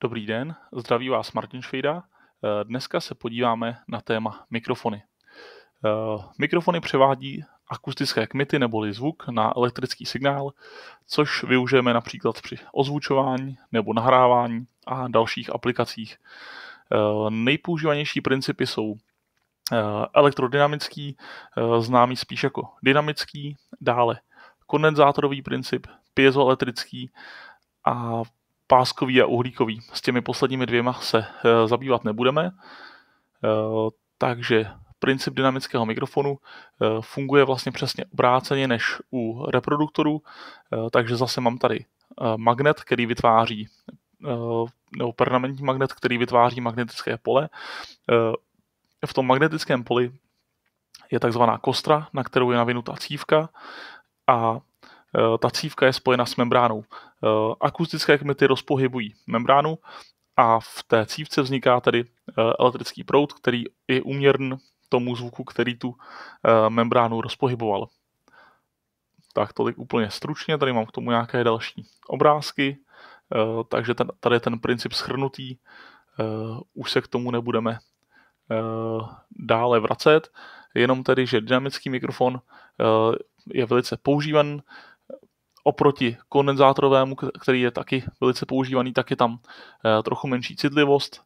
Dobrý den, zdraví vás Martin Švejda. Eh, dneska se podíváme na téma mikrofony. Eh, mikrofony převádí akustické kmity neboli zvuk na elektrický signál, což využijeme například při ozvučování nebo nahrávání a dalších aplikacích. Eh, nejpoužívanější principy jsou elektrodynamický, známý spíš jako dynamický, dále kondenzátorový princip, piezoelektrický a páskový a uhlíkový. S těmi posledními dvěma se eh, zabývat nebudeme. Eh, takže princip dynamického mikrofonu eh, funguje vlastně přesně obráceně než u reproduktorů, takže zase mám tady magnet, který vytváří nebo permanentní magnet, který vytváří magnetické pole. V tom magnetickém poli je takzvaná kostra, na kterou je navinuta cívka a Eh, ta cívka je spojena s membránou. Eh, akustické kmity rozpohybují membránu a v té cívce vzniká tedy eh, elektrický proud, který je uměrn tomu zvuku, který tu membránu rozpohyboval. Tak tolik úplně stručně, tady mám k tomu nějaké další obrázky, takže ten, tady je ten princip schrnutý, už se k tomu nebudeme dále vracet, jenom tedy, že dynamický mikrofon je velice používan Oproti kondenzátorovému, který je taky velice používaný, tak je tam eh, trochu menší citlivost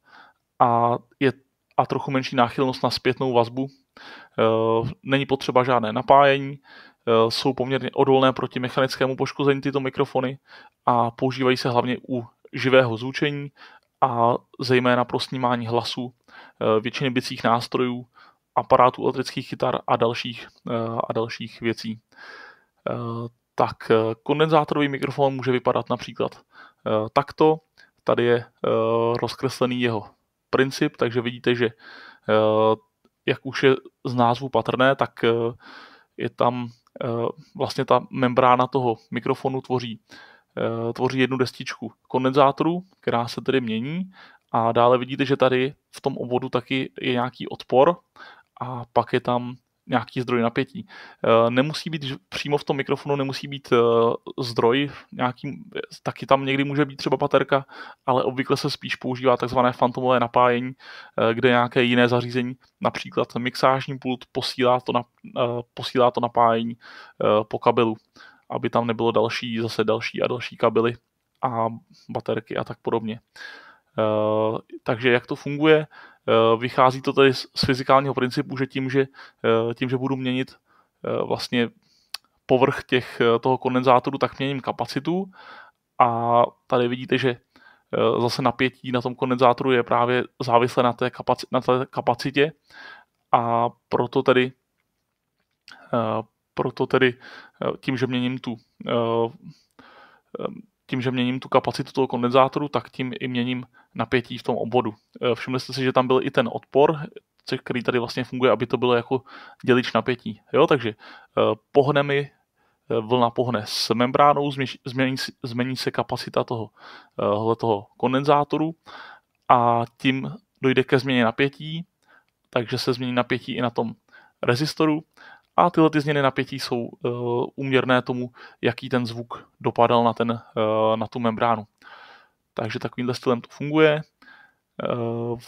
a, je, a trochu menší náchylnost na zpětnou vazbu. Eh, není potřeba žádné napájení, eh, jsou poměrně odolné proti mechanickému poškození tyto mikrofony a používají se hlavně u živého zvučení a zejména pro snímání hlasu většiny bicích nástrojů, aparátů elektrických kytar a dalších, a dalších věcí tak eh, kondenzátorový mikrofon může vypadat například eh, takto. Tady je eh, rozkreslený jeho princip, takže vidíte, že jak už je z názvu patrné, tak je tam vlastně ta membrána toho mikrofonu tvoří, tvoří jednu destičku kondenzátoru, která se tedy mění a dále vidíte, že tady v tom obvodu taky je nějaký odpor a pak je tam nějaký zdroj napětí. Eh, nemusí být přímo v tom mikrofonu, nemusí být eh, zdroj nějaký, taky tam někdy může být třeba baterka, ale obvykle se spíš používá takzvané fantomové napájení, eh, kde nějaké jiné zařízení, například mixážní pult, posílá to, na, posílá to napájení po kabelu, aby tam nebylo další, zase další a další kabely a baterky a tak podobně. Uh, Eh, takže jak to funguje? Eh, vychází to tady z fyzikálního principu, že tím, že, eh, tím, že budu měnit vlastně povrch těch, toho kondenzátoru, tak měním kapacitu a tady vidíte, že zase napětí na tom kondenzátoru je právě závislé na té, kapaci- na té kapacitě a proto tedy, proto tedy tím, že měním tu tím, že měním tu kapacitu toho kondenzátoru, tak tím i měním napětí v tom obvodu. E, všimli jste si, že tam byl i ten odpor, který tady vlastně funguje, aby to bylo jako dělič napětí. Jo, takže e, pohne mi, e, vlna pohne s membránou, změní, změní se kapacita toho, toho kondenzátoru a tím dojde ke změně napětí, takže se změní napětí i na tom rezistoru a tyhle ty změny napětí jsou uh, eh, uměrné tomu, jaký ten zvuk dopadal na, ten, uh, na tu membránu. Takže takovýmhle stylem to funguje. Uh,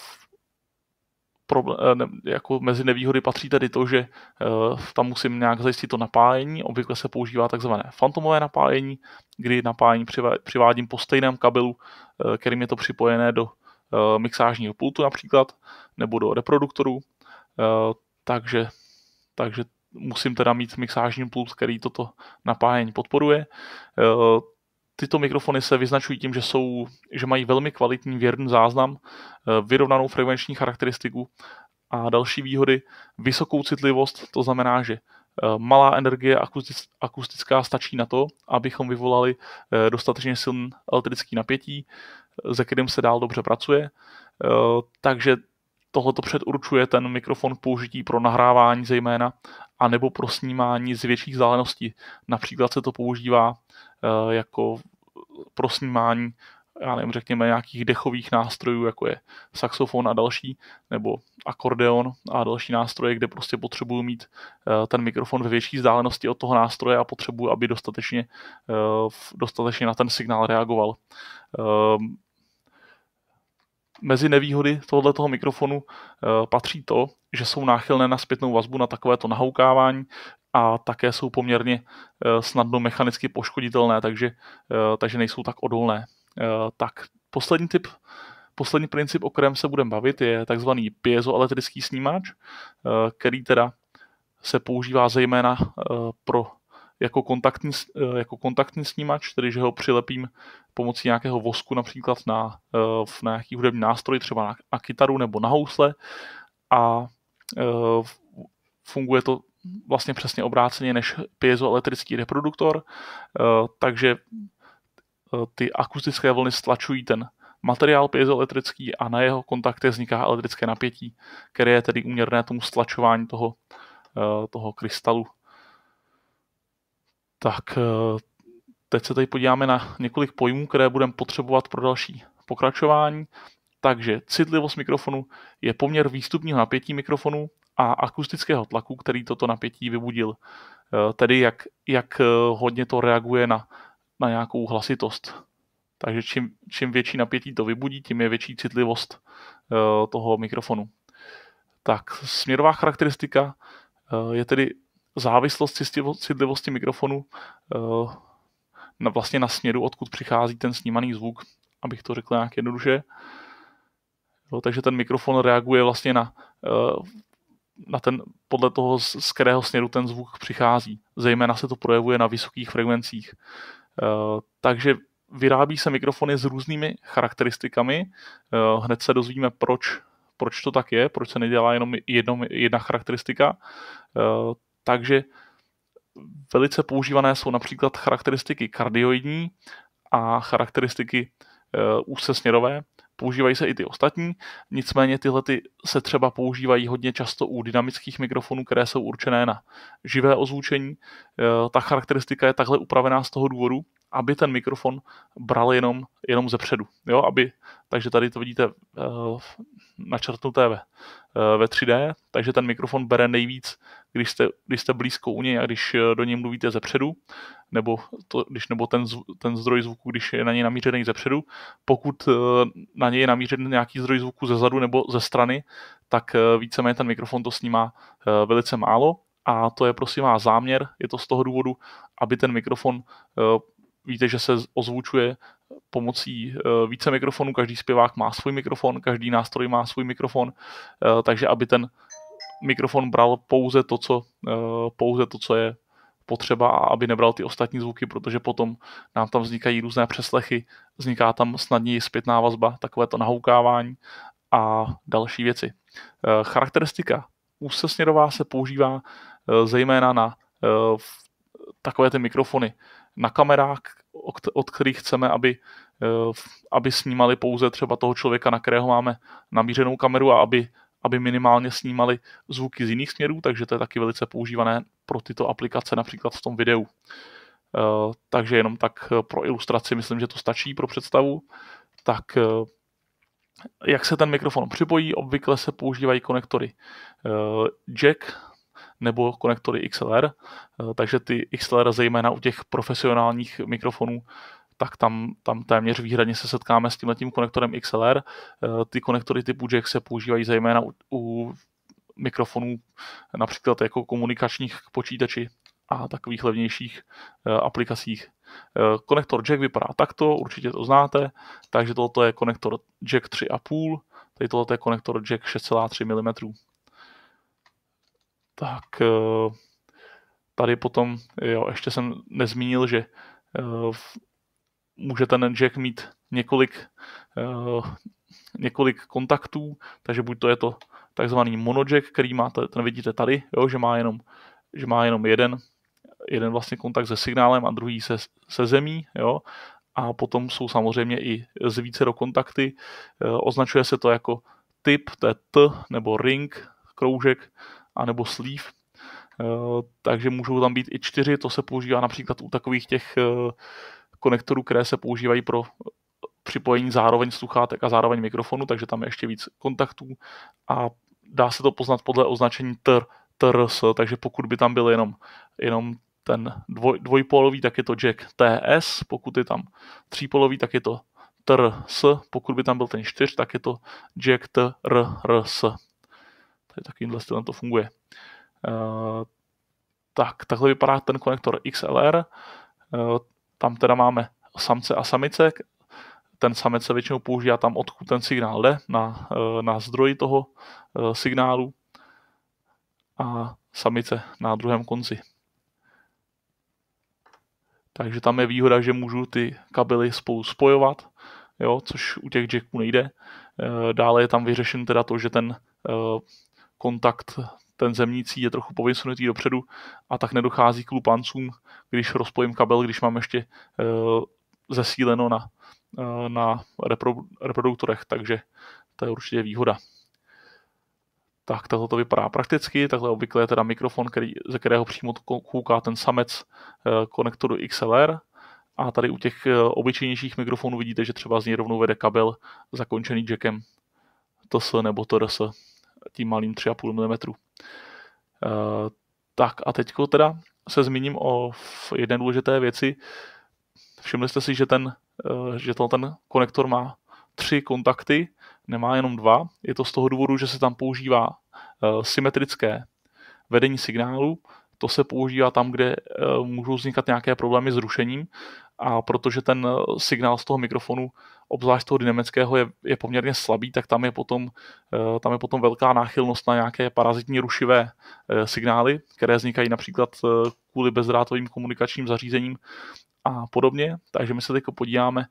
ne, jako mezi nevýhody patří tedy to, že uh, tam musím nějak zajistit to napájení. Obvykle se používá takzvané fantomové napájení, kdy napájení přivádím po stejném kabelu, uh, kterým je to připojené do uh, mixážního pultu například, nebo do reproduktoru. Takže, takže musím teda mít mixážní pult, který toto napájení podporuje. E, tyto mikrofony se vyznačují tím, že, jsou, že mají velmi kvalitní věrný záznam, e, vyrovnanou frekvenční charakteristiku a další výhody, vysokou citlivost, to znamená, že e, malá energie akustická stačí na to, abychom vyvolali dostatečně silný elektrický napětí, ze kterým se dál dobře pracuje. Takže tohle to předurčuje ten mikrofon k použití pro nahrávání zejména anebo pro snímání z větších vzdáleností. Například se to používá eh, jako pro snímání já nevím, řekněme, nějakých dechových nástrojů, jako je saxofon a další, nebo akordeon a další nástroje, kde prostě potřebuju mít eh, ten mikrofon ve větší vzdálenosti od toho nástroje a potřebuju, aby dostatečně, eh, dostatečně na ten signál reagoval. Ehm, Mezi nevýhody tohoto mikrofonu eh, patří to, že jsou náchylné na zpětnou vazbu na takovéto nahoukávání a také jsou poměrně eh, snadno mechanicky poškoditelné, takže, eh, takže nejsou tak odolné. Tak poslední typ Poslední princip, o kterém se budeme bavit, je takzvaný piezoelektrický snímač, který teda se používá zejména pro jako kontaktní, eh, jako kontaktní snímač, tedy že ho přilepím pomocí nějakého vosku například na, eh, na nějaký hudební nástroj, třeba na, na kytaru nebo na housle a eh, funguje to vlastně přesně obráceně než piezoelektrický reproduktor, takže ty akustické vlny stlačují ten materiál piezoelektrický a na jeho kontakte vzniká elektrické napětí, které je tedy uměrné tomu stlačování toho, toho krystalu tak eh, teď se tady podíváme na několik pojmů, které budeme potřebovat pro další pokračování. Takže citlivost mikrofonu je poměr výstupního napětí mikrofonu a akustického tlaku, který toto napětí vybudil. Eh, tedy jak, jak eh, hodně to reaguje na, na nějakou hlasitost. Takže čím, čím větší napětí to vybudí, tím je větší citlivost toho mikrofonu. Tak směrová charakteristika je tedy závislost citlivosti mikrofonu eh, na, vlastně na směru, odkud přichází ten snímaný zvuk, abych to řekl nějak jednoduše. Jo, takže ten mikrofon reaguje vlastně na, eh, na ten, podle toho, z kterého směru ten zvuk přichází. Zejména se to projevuje na vysokých frekvencích. Eh, takže vyrábí se mikrofony s různými charakteristikami. Hned se dozvíme, proč, proč to tak je, proč se nedělá jenom jedno, jedna charakteristika. Takže velice používané jsou například charakteristiky kardioidní a charakteristiky eh, úzce směrové. Používají se i ty ostatní, nicméně tyhle ty se třeba používají hodně často u dynamických mikrofonů, které jsou určené na živé ozvučení. Eh, ta charakteristika je takhle upravená z toho důvodu, aby ten mikrofon bral jenom, jenom ze předu. Jo? Aby, takže tady to vidíte eh, načrtnuté ve, ve 3D, takže ten mikrofon bere nejvíc když jste, když jste blízko u něj a když eh, do něj mluvíte ze předu, nebo, to, když, nebo ten, ten zdroj zvuku, když je na něj namířený ze předu, pokud eh, na něj je namířen nějaký zdroj zvuku ze zadu nebo ze strany, tak eh, víceméně ten mikrofon to snímá velice málo a to je prosím vás záměr, je to z toho důvodu, aby ten mikrofon, víte, že se ozvučuje pomocí více mikrofonů, každý zpěvák má svůj mikrofon, každý nástroj má svůj mikrofon, takže aby ten mikrofon bral pouze to, co, eh, pouze to, co je potřeba aby nebral ty ostatní zvuky, protože potom nám tam vznikají různé přeslechy, vzniká tam snadněji zpětná vazba, takové to nahoukávání a další věci. Eh, charakteristika úsesměrová se používá eh, zejména na takové ty mikrofony na kamerách, od kterých chceme, aby, aby snímali pouze třeba toho člověka, na kterého máme namířenou kameru a aby aby minimálně snímali zvuky z jiných směrů, takže to je taky velice používané pro tyto aplikace, například v tom videu. Eh, takže jenom tak eh, pro ilustraci, myslím, že to stačí pro představu. Tak eh, jak se ten mikrofon připojí, obvykle se používají konektory jack nebo konektory XLR, takže ty XLR zejména u těch profesionálních mikrofonů tak tam, tam téměř výhradně se setkáme s tímhletím konektorem XLR. Eh, ty konektory typu jack se používají zejména u, u mikrofonů, například jako komunikačních počítači a takových levnějších eh, aplikacích. Eh, konektor jack vypadá takto, určitě to znáte, takže toto je konektor jack 3,5, tady toto je konektor jack 6,3 mm. Tak tady potom, jo, ještě jsem nezmínil, že v může ten Jack mít několik, eh, několik kontaktů, takže buď to je to takzvaný monojack, který má, ten vidíte tady, jo, že má jenom, že má jenom jeden, jeden vlastně kontakt se signálem a druhý se, se zemí, jo, a potom jsou samozřejmě i z do kontakty, eh, označuje se to jako typ, to je T, nebo ring, kroužek, anebo sleeve, eh, takže můžou tam být i čtyři, to se používá například u takových těch konektorů, které se používají pro eh, připojení zároveň sluchátek a zároveň mikrofonu, takže tam je ještě víc kontaktů a dá se to poznat podle označení TR, TRS, takže pokud by tam byl jenom, jenom ten dvoj, dvojpolový, tak je to jack TS, pokud je tam třípolový, tak je to TRS, pokud by tam byl ten čtyř, tak je to jack TRRS. Tady takovýmhle stylem to funguje. Uh, tak, takhle vypadá ten konektor XLR. Uh, eh, tam teda máme samce a samice. Ten samec se většinou používá tam, odkud ten signál jde, na, eh, na zdroj toho eh, signálu a samice na druhém konci. Takže tam je výhoda, že můžu ty kabely spolu spojovat, jo, což u těch jacků nejde. Eh, dále je tam vyřešen teda to, že ten kontakt ten zemnící je trochu povysunutý dopředu a tak nedochází k lupancům, když rozpojím kabel, když mám ještě eh, zesíleno na, eh, na reproduktorech, takže to je určitě výhoda. Tak tohle to vypadá prakticky, takhle obvykle je teda mikrofon, který, ze kterého přímo kouká ten samec eh, konektoru XLR a tady u těch obyčejnějších mikrofonů vidíte, že třeba z něj rovnou vede kabel zakončený jackem TS nebo TRS tím malým 3,5 mm. Eh, tak a teď teda se zmíním o jedné důležité věci. Všimli jste si, že ten, eh, že to, ten konektor má tři kontakty, nemá jenom dva. Je to z toho důvodu, že se tam používá eh, symetrické vedení signálu. To se používá tam, kde můžou vznikat nějaké problémy s rušením a protože ten eh, signál z toho mikrofonu, obzvlášť toho dynamického, je, je poměrně slabý, tak tam je, potom, eh, tam je potom velká náchylnost na nějaké parazitní rušivé eh, signály, které vznikají například kvůli bezdrátovým komunikačním zařízením a podobně. Takže my se teď podíváme,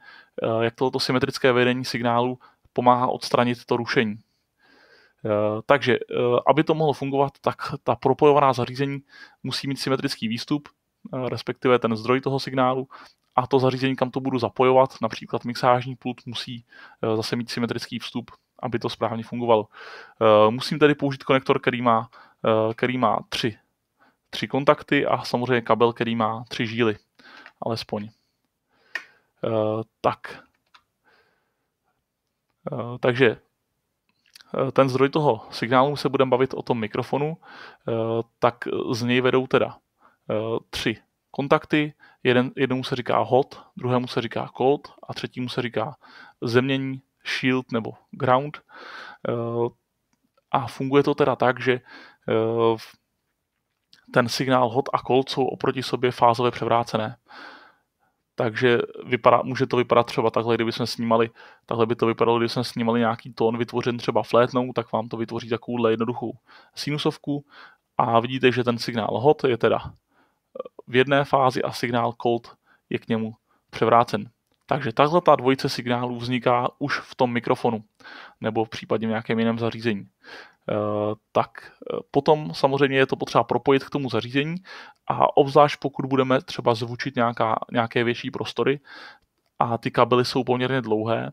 jak toto symetrické vedení signálu pomáhá odstranit to rušení. Takže, aby to mohlo fungovat, tak ta propojovaná zařízení musí mít symetrický výstup, respektive ten zdroj toho signálu a to zařízení, kam to budu zapojovat, například mixážní pult, musí eh, zase mít symetrický vstup, aby to správně fungovalo. Eh, musím tedy použít konektor, který má, eh, který má tři, tři kontakty a samozřejmě kabel, který má tři žíly, alespoň. Tak. Takže ten zdroj toho signálu se budeme bavit o tom mikrofonu, tak z něj vedou teda tři kontakty, jeden, jednomu se říká hot, druhému se říká cold a třetímu se říká zemění, shield nebo ground. Eh, a funguje to teda tak, že eh, ten signál hot a cold jsou oproti sobě fázově převrácené. Takže vypadá, může to vypadat třeba takhle, kdyby jsme snímali, takhle by to vypadalo, kdyby jsme snímali nějaký tón vytvořen třeba flétnou, tak vám to vytvoří takovouhle jednoduchou sinusovku a vidíte, že ten signál hot je teda v jedné fázi a signál cold je k němu převrácen. Takže takhle ta dvojice signálů vzniká už v tom mikrofonu nebo v případě v nějakém jiném zařízení. Eh, tak eh, potom samozřejmě je to potřeba propojit k tomu zařízení a obzvlášť pokud budeme třeba zvučit nějaká, nějaké větší prostory a ty kabely jsou poměrně dlouhé,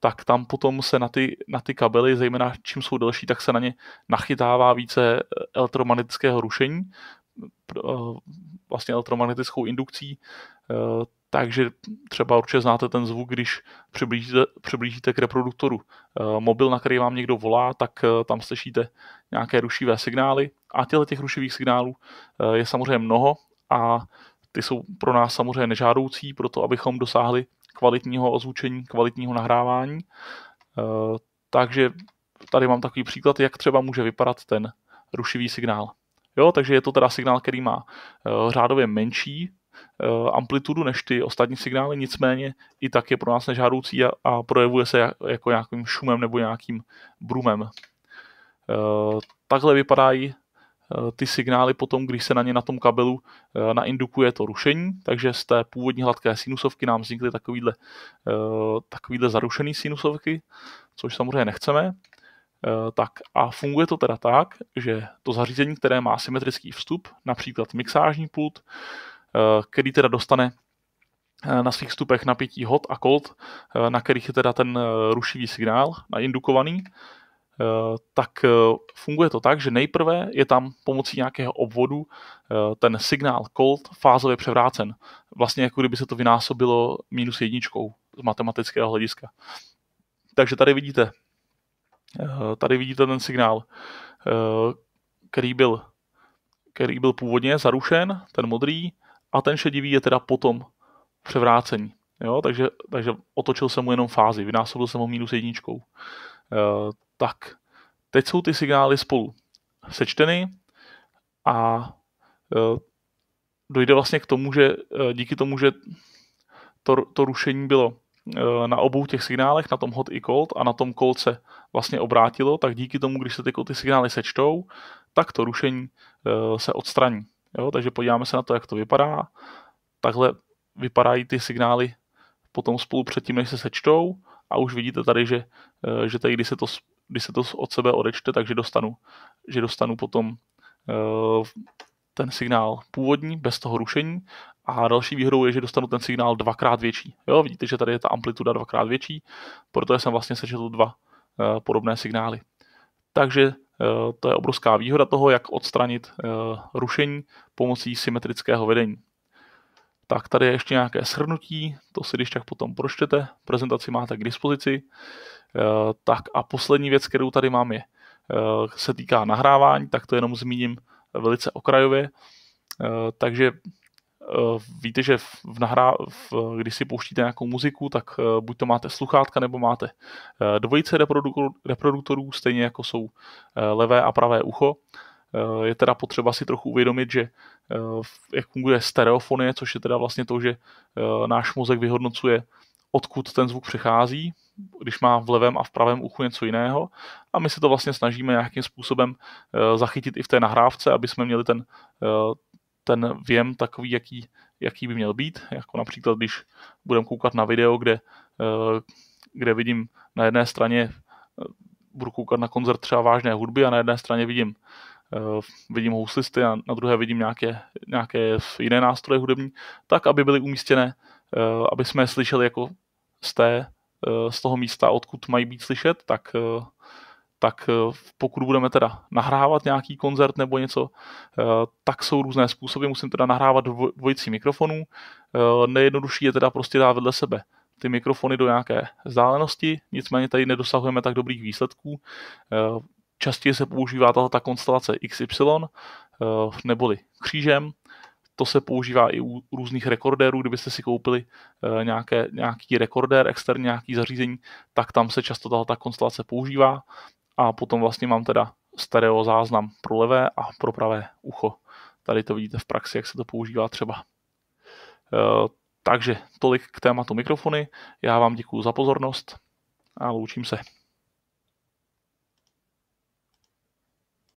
tak tam potom se na ty, na ty kabely, zejména čím jsou delší, tak se na ně nachytává více eh, elektromagnetického rušení, vlastně elektromagnetickou indukcí, eh, takže třeba určitě znáte ten zvuk, když přiblížíte, přiblížíte k reproduktoru eh, mobil, na který vám někdo volá, tak eh, tam slyšíte nějaké rušivé signály a těle těch rušivých signálů je samozřejmě mnoho a ty jsou pro nás samozřejmě nežádoucí, proto abychom dosáhli kvalitního ozvučení, kvalitního nahrávání. Takže tady mám takový příklad, jak třeba může vypadat ten rušivý signál. Jo, takže je to teda signál, který má eh, řádově menší eh, amplitudu než ty ostatní signály, nicméně i tak je pro nás nežádoucí a, a projevuje se jako nějakým šumem nebo nějakým brumem. Eh, takhle vypadají ty signály potom, když se na ně na tom kabelu naindukuje to rušení, takže z té původní hladké sinusovky nám vznikly takovýhle, takovýhle zarušený sinusovky, což samozřejmě nechceme. Eh, tak a funguje to teda tak, že to zařízení, které má symetrický vstup, například mixážní pult, eh, který teda dostane eh, na svých vstupech napětí hot a cold, na kterých je teda ten rušivý signál naindukovaný, tak funguje to tak, že nejprve je tam pomocí nějakého obvodu ten signál cold fázově převrácen. Vlastně jako kdyby se to vynásobilo minus jedničkou z matematického hlediska. Takže tady vidíte Eh, tady vidíte ten signál, eh, který byl, který byl původně zarušen, ten modrý, a ten šedivý je teda potom převrácení. Jo, takže, takže otočil jsem mu jenom fázi, vynásobil jsem ho minus jedničkou. Eh, tak, teď jsou ty signály spolu sečteny a dojde vlastně k tomu, že díky tomu, že to, to rušení bylo Eh, na obou těch signálech, na tom hot i cold a na tom cold se vlastně obrátilo, tak díky tomu, když se ty, ty signály sečtou, tak to rušení eh, se odstraní. Jo? Takže podíváme se na to, jak to vypadá. Takhle vypadají ty signály potom spolu předtím, než se sečtou a už vidíte tady, že, eh, že tady, když se, to, když se to od sebe odečte, takže dostanu, že dostanu potom ten signál původní, bez toho rušení a další výhodou je, že dostanu ten signál dvakrát větší. Jo, vidíte, že tady je ta amplituda dvakrát větší, protože jsem vlastně sečetl dva eh, podobné signály. Takže eh, to je obrovská výhoda toho, jak odstranit eh, rušení pomocí symetrického vedení. Tak tady je ještě nějaké shrnutí, to si když tak potom pročtete, prezentaci máte k dispozici. Tak a poslední věc, kterou tady mám je, se týká nahrávání, tak to jenom zmíním velice okrajově. Takže Eh, víte, že v nahrá, v, když si pouštíte nějakou muziku, tak eh, buď to máte sluchátka, nebo máte eh, dvojice reproduktorů, stejně jako jsou levé a pravé ucho. Je teda potřeba si trochu uvědomit, že jak funguje stereofonie, což je teda vlastně to, že náš mozek vyhodnocuje, odkud ten zvuk přechází, když má v levém a v pravém uchu něco jiného. A my se to vlastně snažíme nějakým způsobem zachytit i v té nahrávce, aby jsme měli ten, ten věm takový, jaký, jaký by měl být, jako například, když budeme koukat na video, kde, eh, kde vidím na jedné straně, eh, budu koukat na koncert třeba vážné hudby a na jedné straně vidím eh, vidím houslisty a na druhé vidím nějaké, nějaké jiné nástroje hudební, tak aby byly umístěné, aby jsme je slyšeli jako z, té, z toho místa, odkud mají být slyšet, tak tak eh, pokud budeme teda nahrávat nějaký koncert nebo něco, eh, tak jsou různé způsoby, musím teda nahrávat dvojicí mikrofonů. Eh, nejjednodušší je teda prostě dát vedle sebe ty mikrofony do nějaké vzdálenosti, nicméně tady nedosahujeme tak dobrých výsledků. Častěji se používá tato ta konstelace XY, neboli křížem, to se používá i u různých rekordérů, kdybyste si koupili nějaké, nějaký rekordér, externí nějaký zařízení, tak tam se často tato konstelace používá a potom vlastně mám teda stereo záznam pro levé a pro pravé ucho. Tady to vidíte v praxi, jak se to používá třeba. E, takže tolik k tématu mikrofony. Já vám děkuji za pozornost a loučím se.